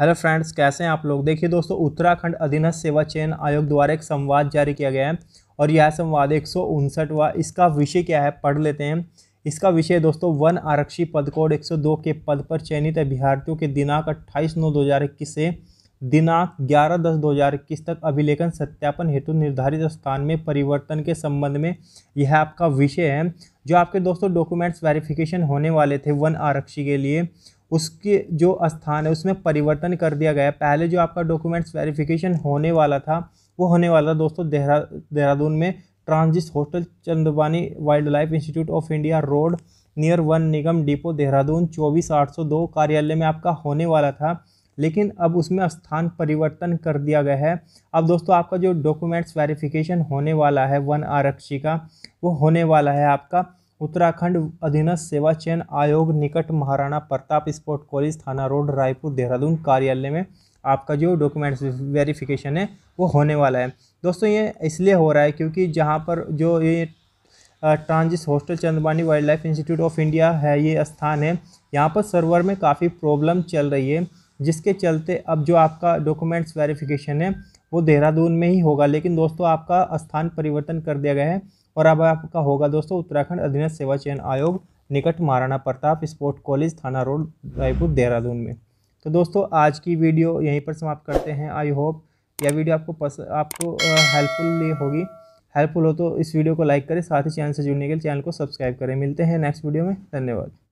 hello friends कैसे हैं आप लोग देखिए दोस्तों उत्तराखंड अधीनस्थ सेवा चयन आयोग द्वारा एक संवाद जारी किया गया है और यह संवाद एक सौ इसका विषय क्या है पढ़ लेते हैं इसका विषय दोस्तों वन आरक्षी पद कोड 102 के पद पर चयनित अभ्यर्थियों के दिनांक 28 नौ 2021 से दिनांक 11 दस 2021 तक अभिलेखन सत्यापन हेतु निर्धारित स्थान में परिवर्तन के संबंध में यह आपका विषय है जो आपके दोस्तों डॉक्यूमेंट्स वेरिफिकेशन होने वाले थे वन आरक्षी के लिए उसके जो स्थान है उसमें परिवर्तन कर दिया गया पहले जो आपका डॉक्यूमेंट्स वेरिफिकेशन होने वाला था वो होने वाला था दोस्तों देहरा देहरादून में transit hostel Chandwani wildlife institute of India road near वन निगम डिपो देहरादून चौबीस आठ सौ दो कार्यालय में आपका होने वाला था लेकिन अब उसमें स्थान परिवर्तन कर दिया गया है अब दोस्तों आपका जो डॉक्यूमेंट्स वेरिफिकेशन होने वाला है वन आरक्षी का वो होने वाला है आपका उत्तराखंड अधीनस्थ सेवा चयन आयोग निकट महाराणा प्रताप स्पोर्ट कॉलेज थाना रोड रायपुर देहरादून कार्यालय में आपका जो डॉक्यूमेंट्स वेरिफिकेशन है वो होने वाला है दोस्तों ये इसलिए हो रहा है क्योंकि जहाँ पर जो ये transit hostel Chandrawani wildlife institute of India है ये स्थान है यहाँ पर सर्वर में काफ़ी प्रॉब्लम चल रही है जिसके चलते अब जो आपका डॉक्यूमेंट्स वेरिफिकेशन है वो देहरादून में ही होगा लेकिन दोस्तों आपका स्थान परिवर्तन कर दिया गया है और अब आपका होगा दोस्तों उत्तराखंड अधीनस्थ सेवा चयन आयोग निकट महाराणा प्रताप स्पोर्ट कॉलेज थाना रोड रायपुर देहरादून में तो दोस्तों आज की वीडियो यहीं पर समाप्त करते हैं आई होप यह वीडियो आपको पसंद आपको हेल्पफुल होगी हेल्पफुल हो तो इस वीडियो को लाइक करें साथ ही चैनल से जुड़ने के लिए चैनल को सब्सक्राइब करें मिलते हैं नेक्स्ट वीडियो में धन्यवाद